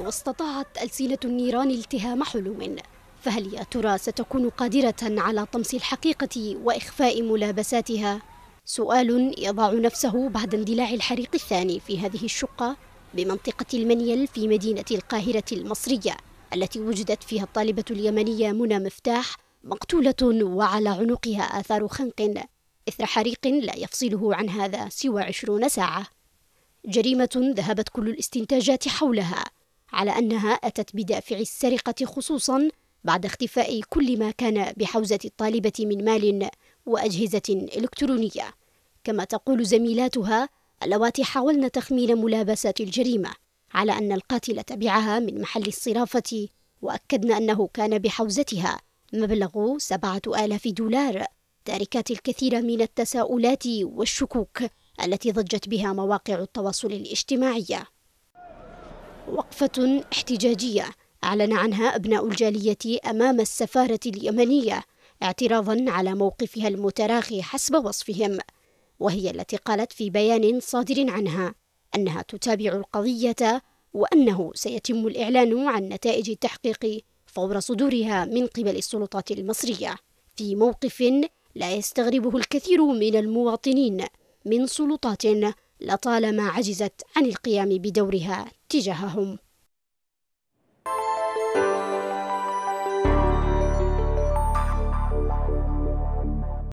واستطاعت ألسنة النيران التهام حلم فهل يا ترى ستكون قادرة على طمس الحقيقة وإخفاء ملابساتها؟ سؤال يضع نفسه بعد اندلاع الحريق الثاني في هذه الشقة بمنطقة المنيل في مدينة القاهرة المصرية التي وجدت فيها الطالبة اليمنية منى مفتاح مقتولة وعلى عنقها آثار خنق إثر حريق لا يفصله عن هذا سوى عشرون ساعة جريمة ذهبت كل الاستنتاجات حولها على أنها أتت بدافع السرقة خصوصا بعد اختفاء كل ما كان بحوزة الطالبة من مال وأجهزة إلكترونية كما تقول زميلاتها اللواتي حاولن تخمين ملابسات الجريمة على أن القاتل تبعها من محل الصرافة وأكدن أنه كان بحوزتها مبلغ سبعة آلاف دولار تاركات الكثير من التساؤلات والشكوك التي ضجت بها مواقع التواصل الاجتماعي وقفة احتجاجية أعلن عنها أبناء الجالية أمام السفارة اليمنية اعتراضا على موقفها المتراخي حسب وصفهم وهي التي قالت في بيان صادر عنها أنها تتابع القضية وأنه سيتم الإعلان عن نتائج التحقيق فور صدورها من قبل السلطات المصرية في موقف لا يستغربه الكثير من المواطنين من سلطات لطالما عجزت عن القيام بدورها تجاههم